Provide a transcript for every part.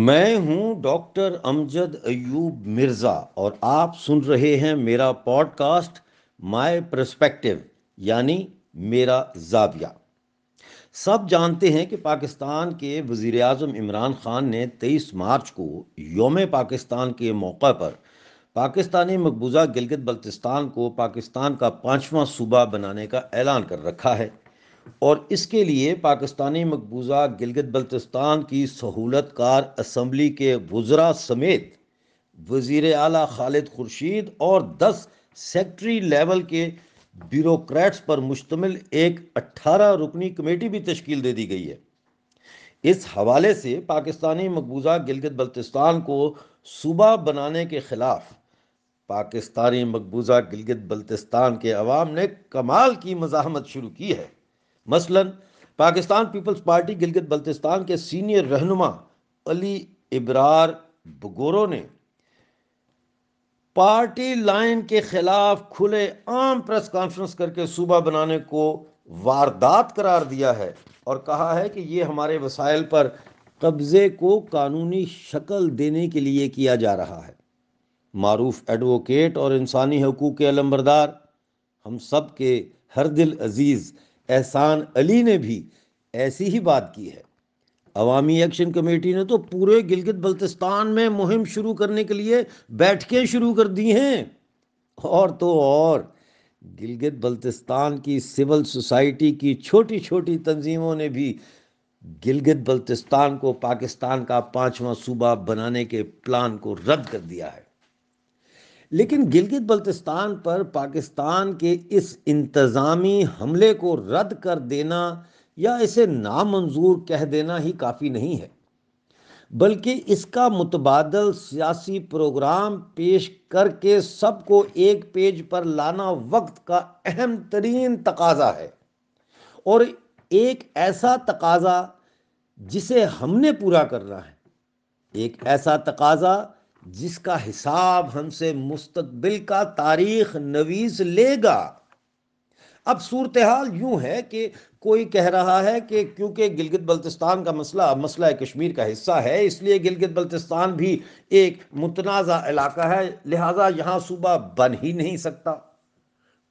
मैं हूं डॉक्टर अमजद अयूब मिर्ज़ा और आप सुन रहे हैं मेरा पॉडकास्ट माय प्रस्पेक्टिव यानी मेरा जाविया सब जानते हैं कि पाकिस्तान के वजीर अजम इमरान ख़ान ने 23 मार्च को योम पाकिस्तान के मौके पर पाकिस्तानी मकबूजा गिलगित बल्तिस्तान को पाकिस्तान का पाँचवा सूबा बनाने का ऐलान कर रखा है और इसके लिए पाकिस्तानी मकबूजा गिलगित बल्तिस्तान की सहूलत कार असम्बली के वजरा समेत वजीर अली खालिद खुर्शीद और दस सेक्ट्री लेवल के ब्यूरोक्रेट्स पर मुश्तमिल एक अट्ठारह रुकनी कमेटी भी तश्कील दे दी गई है इस हवाले से पाकिस्तानी मकबूजा गिलगित बल्तिस्तान को सूबा बनाने के ख़िलाफ़ पाकिस्तानी मकबूजा गिलगित बल्तिस्तान के अवाम ने कमाल की मजामत शुरू की है मसलन पाकिस्तान पीपल्स पार्टी गिलगित बल्तिस्तान के सीनियर रहनुमा अली इब्रार बगोरो ने पार्टी लाइन के खिलाफ खुले आम प्रेस कॉन्फ्रेंस करके सूबा बनाने को वारदात करार दिया है और कहा है कि ये हमारे वसाइल पर कब्ज़े को कानूनी शक्ल देने के लिए किया जा रहा है मारूफ एडवोकेट और इंसानी हकूक़ के अलमबरदार हम सब के हर दिल अजीज़ एहसान अली ने भी ऐसी ही बात की है अवामी एक्शन कमेटी ने तो पूरे गिलगित बल्तिस्तान में मुहिम शुरू करने के लिए बैठकें शुरू कर दी हैं और तो और गिलगित बल्तिस्तान की सिविल सोसाइटी की छोटी छोटी तंजीमों ने भी गिलगित बल्तिस्तान को पाकिस्तान का पांचवा सूबा बनाने के प्लान को रद्द कर दिया है लेकिन गिलगित बल्तिस्तान पर पाकिस्तान के इस इंतज़ामी हमले को रद्द कर देना या इसे नामंजूर कह देना ही काफ़ी नहीं है बल्कि इसका मुतबादल सियासी प्रोग्राम पेश करके सबको एक पेज पर लाना वक्त का अहम तरीन तकाजा है और एक ऐसा तकाजा जिसे हमने पूरा करना है एक ऐसा तकाजा जिसका हिसाब हमसे मुस्तबिल का तारीख नवीस लेगा अब सूरत हाल यूं है कि कोई कह रहा है कि क्योंकि गिलगित बल्तिस्तान का मसला मसला कश्मीर का हिस्सा है इसलिए गिलगित बल्तिस्तान भी एक मुतनाज़ा इलाका है लिहाजा यहाँ सूबा बन ही नहीं सकता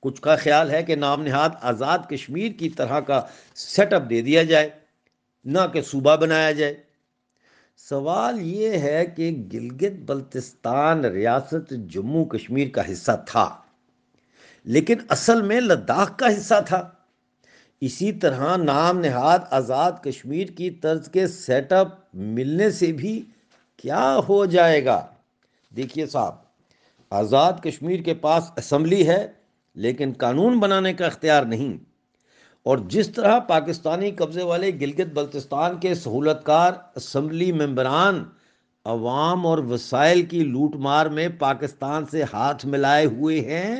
कुछ का ख्याल है कि नाम नहाद आज़ाद कश्मीर की तरह का सेटअप दे दिया जाए ना कि सूबा बनाया जाए सवाल ये है कि गिलगित बल्तिस्तान रियासत जम्मू कश्मीर का हिस्सा था लेकिन असल में लद्दाख का हिस्सा था इसी तरह नाम नहाद आज़ाद कश्मीर की तर्ज के सेटअप मिलने से भी क्या हो जाएगा देखिए साहब आज़ाद कश्मीर के पास असम्बली है लेकिन कानून बनाने का अख्तियार नहीं और जिस तरह पाकिस्तानी कब्ज़े वाले गिलगित बल्तिस्तान के सहूलतकार असम्बली मम्बरान अवाम और वसाइल की लूटमार में पाकिस्तान से हाथ मिलाए हुए हैं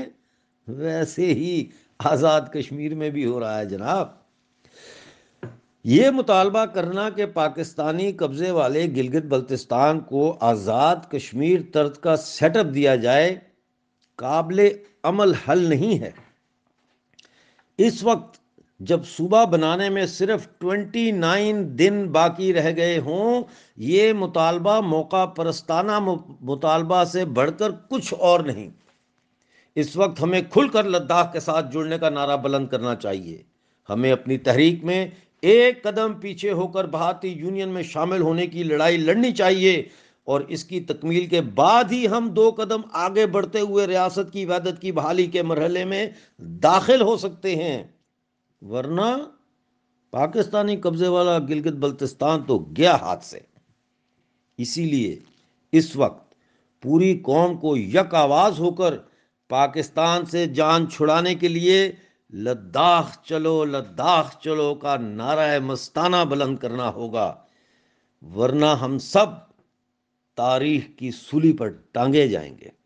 वैसे ही आज़ाद कश्मीर में भी हो रहा है जनाब ये मुतालबा करना कि पाकिस्तानी कब्ज़े वाले गिलगित बल्तिस्तान को आज़ाद कश्मीर तर्ज का सेटअप दिया जाए काबिल अमल हल नहीं है इस वक्त जब सूबा बनाने में सिर्फ 29 दिन बाकी रह गए हों ये मुतालबा मौका परस्ताना मुतालबा से बढ़कर कुछ और नहीं इस वक्त हमें खुलकर लद्दाख के साथ जुड़ने का नारा बुलंद करना चाहिए हमें अपनी तहरीक में एक कदम पीछे होकर भारतीय यूनियन में शामिल होने की लड़ाई लड़नी चाहिए और इसकी तकमील के बाद ही हम दो कदम आगे बढ़ते हुए रियासत की वादत की बहाली के मरहले में दाखिल हो सकते हैं वरना पाकिस्तानी कब्जे वाला गिलगित बल्तिस्तान तो गया हाथ से इसीलिए इस वक्त पूरी कौम को यक आवाज होकर पाकिस्तान से जान छुड़ाने के लिए लद्दाख चलो लद्दाख चलो का नारा मस्ताना बुलंद करना होगा वरना हम सब तारीख की सूली पर टांगे जाएंगे